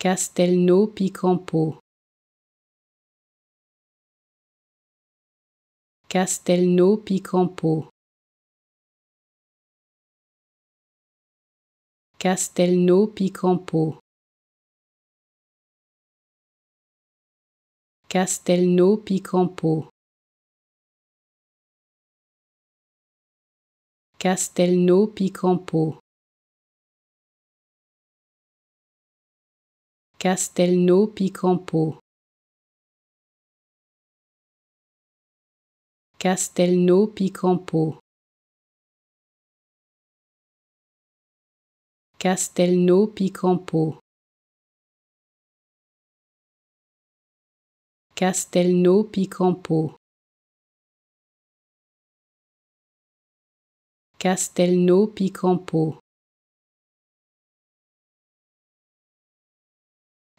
Castelno Picampo Castelno Picampo Castelno Picampo Castelno Picampo Castelno Picampo Castelno Picampo Castelno Picampo Castelno Picampo Castelno Picampo Castelno Picampo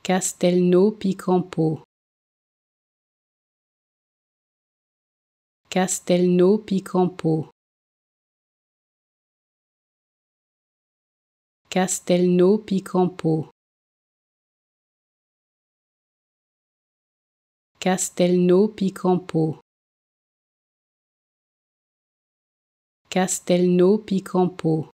Castelno Picampo Castelno Picampo Castelno Picampo Castelno Picampo Castelno Picampo